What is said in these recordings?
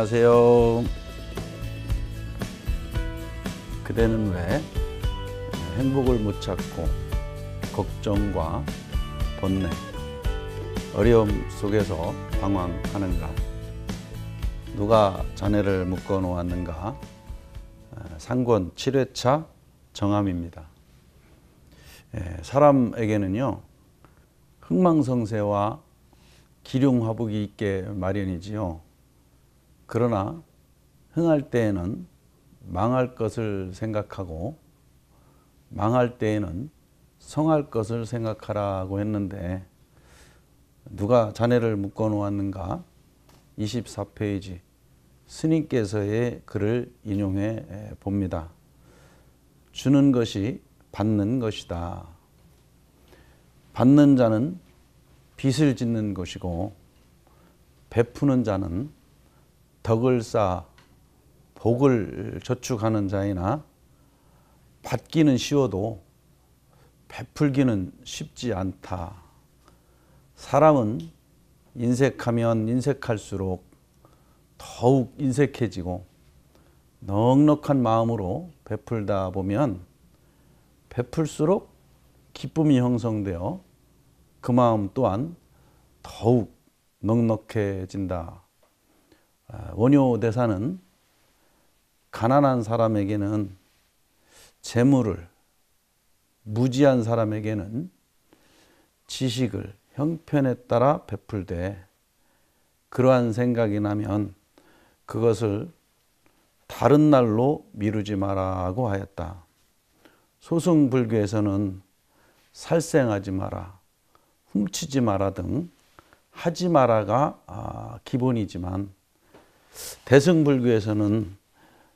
안녕하세요. 그대는 왜 행복을 못 찾고 걱정과 번뇌, 어려움 속에서 방황하는가? 누가 자네를 묶어 놓았는가? 아, 상권 7회차 정함입니다. 예, 사람에게는요, 흥망성쇠와 기륭화복이 있게 마련이지요. 그러나 흥할 때에는 망할 것을 생각하고 망할 때에는 성할 것을 생각하라고 했는데 누가 자네를 묶어 놓았는가 24페이지 스님께서의 글을 인용해 봅니다. 주는 것이 받는 것이다. 받는 자는 빚을 짓는 것이고 베푸는 자는 덕을 쌓아 복을 저축하는 자이나 받기는 쉬워도 베풀기는 쉽지 않다. 사람은 인색하면 인색할수록 더욱 인색해지고 넉넉한 마음으로 베풀다 보면 베풀수록 기쁨이 형성되어 그 마음 또한 더욱 넉넉해진다. 아, 원효 대사는 가난한 사람에게는 재물을, 무지한 사람에게는 지식을 형편에 따라 베풀되 그러한 생각이 나면 그것을 다른 날로 미루지 마라고 하였다. 소승불교에서는 살생하지 마라, 훔치지 마라 등 하지 마라가 아, 기본이지만 대승불교에서는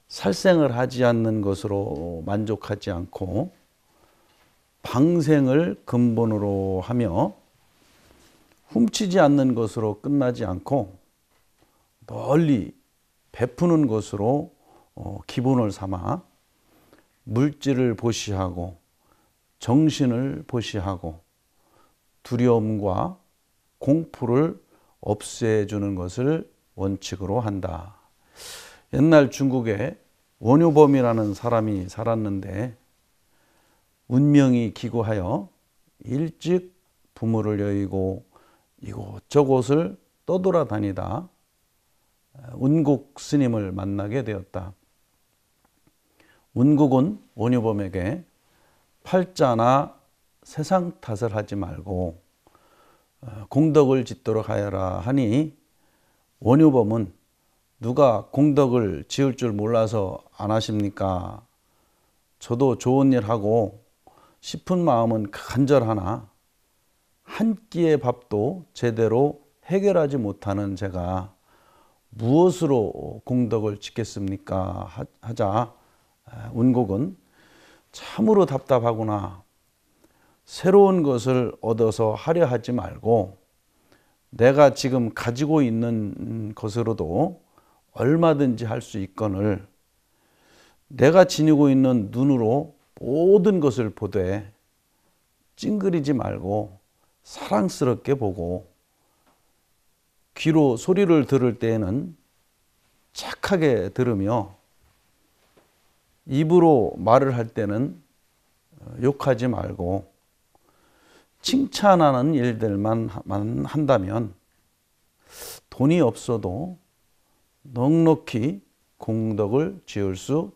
살생을 하지 않는 것으로 만족하지 않고 방생을 근본으로 하며 훔치지 않는 것으로 끝나지 않고 널리 베푸는 것으로 어, 기본을 삼아 물질을 보시하고 정신을 보시하고 두려움과 공포를 없애주는 것을 원칙으로 한다. 옛날 중국에 원효범이라는 사람이 살았는데 운명이 기구하여 일찍 부모를 여의고 이곳저곳을 떠돌아다니다 운국 스님을 만나게 되었다. 운국은 원효범에게 팔자나 세상 탓을 하지 말고 어, 공덕을 짓도록 하여라 하니 원효범은 누가 공덕을 지을 줄 몰라서 안 하십니까? 저도 좋은 일 하고 싶은 마음은 간절하나 한 끼의 밥도 제대로 해결하지 못하는 제가 무엇으로 공덕을 짓겠습니까? 하자 운곡은 참으로 답답하구나. 새로운 것을 얻어서 하려 하지 말고 내가 지금 가지고 있는 것으로도 얼마든지 할 수 있건을 내가 지니고 있는 눈으로 모든 것을 보되 찡그리지 말고 사랑스럽게 보고 귀로 소리를 들을 때에는 착하게 들으며 입으로 말을 할 때는 욕하지 말고 칭찬하는 일들만 한다면 돈이 없어도 넉넉히 공덕을 지을 수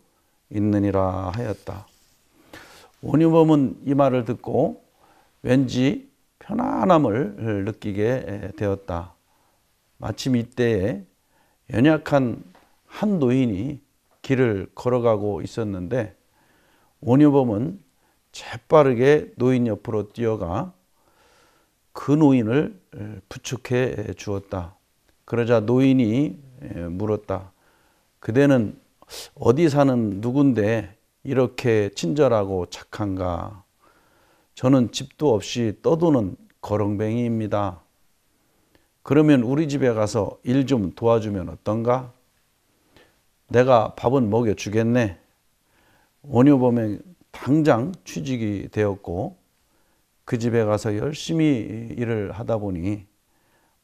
있느니라 하였다. 원유범은 이 말을 듣고 왠지 편안함을 느끼게 되었다. 마침 이때에 연약한 한 노인이 길을 걸어가고 있었는데 원효범은 재빠르게 노인 옆으로 뛰어가 그 노인을 부축해 주었다. 그러자 노인이 물었다. 그대는 어디 사는 누군데 이렇게 친절하고 착한가? 저는 집도 없이 떠도는 거렁뱅이입니다. 그러면 우리 집에 가서 일 좀 도와주면 어떤가? 내가 밥은 먹여 주겠네. 원효범에 당장 취직이 되었고 그 집에 가서 열심히 일을 하다 보니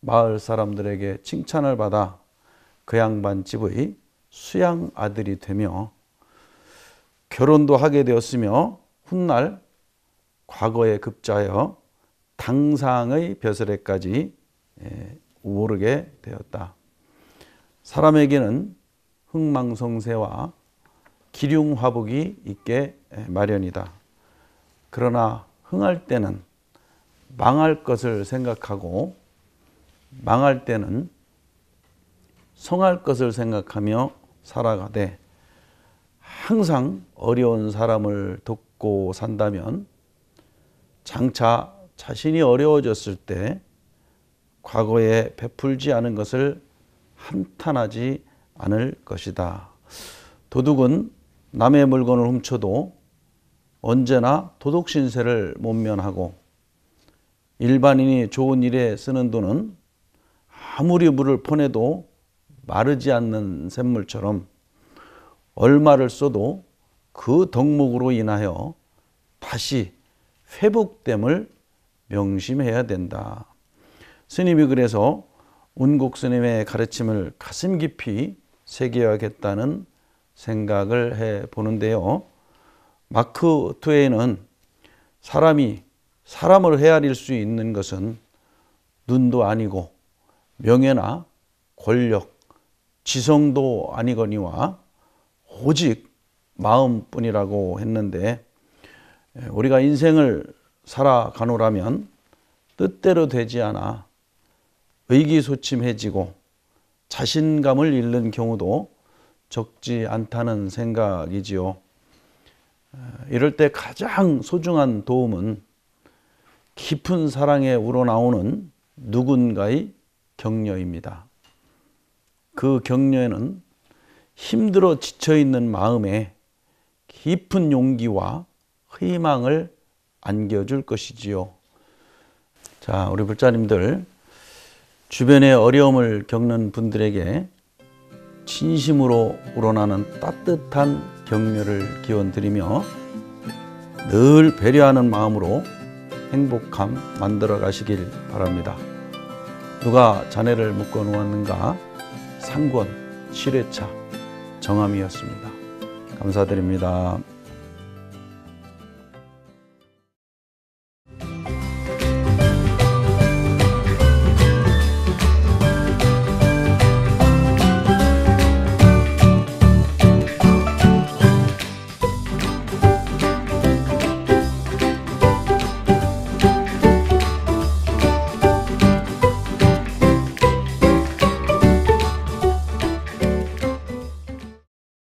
마을 사람들에게 칭찬을 받아 그 양반 집의 수양 아들이 되며 결혼도 하게 되었으며 훗날 과거에 급자하여 당상의 벼슬에까지 예, 오르게 되었다. 사람에게는 흥망성세와 기륭화복이 있게 마련이다. 그러나 흥할 때는 망할 것을 생각하고 망할 때는 성할 것을 생각하며 살아가되 항상 어려운 사람을 돕고 산다면 장차 자신이 어려워졌을 때 과거에 베풀지 않은 것을 한탄하지 않을 것이다. 도둑은 남의 물건을 훔쳐도 언제나 도덕신세를 못면하고 일반인이 좋은 일에 쓰는 돈은 아무리 물을 보내도 마르지 않는 샘물처럼 얼마를 써도 그 덕목으로 인하여 다시 회복됨을 명심해야 된다. 스님이 그래서 운국 스님의 가르침을 가슴 깊이 새겨야겠다는 생각을 해 보는데요. 마크 트웨인은 사람이 사람을 헤아릴 수 있는 것은 눈도 아니고 명예나 권력, 지성도 아니거니와 오직 마음뿐이라고 했는데 예, 우리가 인생을 살아가노라면 뜻대로 되지 않아 의기소침해지고 자신감을 잃는 경우도 적지 않다는 생각이지요. 이럴 때 가장 소중한 도움은 깊은 사랑에 우러나오는 누군가의 격려입니다. 그 격려에는 힘들어 지쳐있는 마음에 깊은 용기와 희망을 안겨줄 것이지요. 자, 우리 불자님들, 주변의 어려움을 겪는 분들에게 진심으로 우러나는 따뜻한 격려를 기원드리며 늘 배려하는 마음으로 행복함 만들어 가시길 바랍니다. 누가 자네를 묶어 놓았는가? 상권 7회차 정함이었습니다. 감사드립니다.